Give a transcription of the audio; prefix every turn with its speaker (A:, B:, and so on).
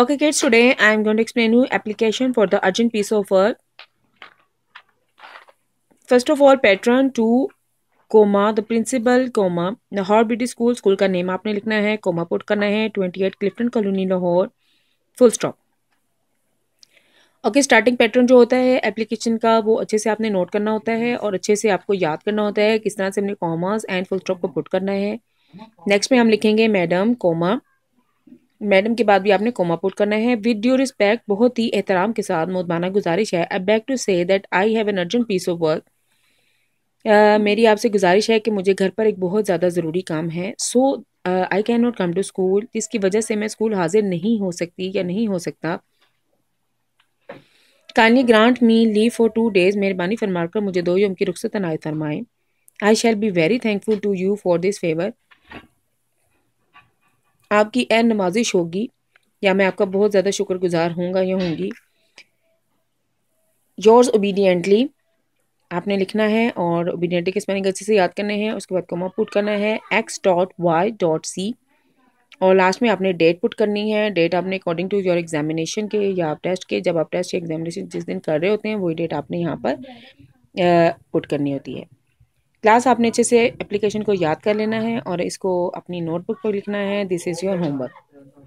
A: Okay kids, today I am going to explain you application for the urgent piece of work. First of all, pattern 2, comma the principal comma Lahore B school school का name आपने लिखना है comma put करना है twenty eight Clifton colony Lahore full stop okay starting pattern जो होता है application का वो अच्छे से आपने नोट करना होता है और अच्छे से आपको याद करना होता है किस तरह से हमने कॉमर्स एंड फुल स्टॉप को पुट करना है नेक्स्ट में हम लिखेंगे मैडम कोमा मैडम के बाद भी आपने कोमा पुट करना है विद ड्यू रिस्पेक्ट बहुत ही एहतराम के साथ मोदबाना गुजारिश है I beg to say that I have an urgent piece of work मेरी आपसे गुजारिश है कि मुझे घर पर एक बहुत ज़्यादा ज़रूरी काम है so I can not come to school जिसकी वजह से मैं स्कूल हाजिर नहीं हो सकती या नहीं हो सकता kindly grant me leave for two days मेहरबानी फरमा कर मुझे दो यम की रुख्सत नाय फरमाएं I shall be very thankful to you for this favour आपकी ए नमाजिश होगी या मैं आपका बहुत ज़्यादा शुक्रगुजार होऊंगा या होंगी योर्स ओबीडियंटली आपने लिखना है और ओबीडियंटली के स्पेलिंग अच्छे से याद करने हैं उसके बाद कमा पुट करना है X dot Y dot C और लास्ट में आपने डेट पुट करनी है डेट आपने अकॉर्डिंग टू योर एग्जामिनेशन के या आप टेस्ट के जब आप टेस्ट के एग्जामिनेशन जिस दिन कर रहे होते हैं वही डेट आपने यहाँ पर पुट करनी होती है क्लास आपने अच्छे से एप्लीकेशन को याद कर लेना है और इसको अपनी नोटबुक पर लिखना है दिस इज़ योर होमवर्क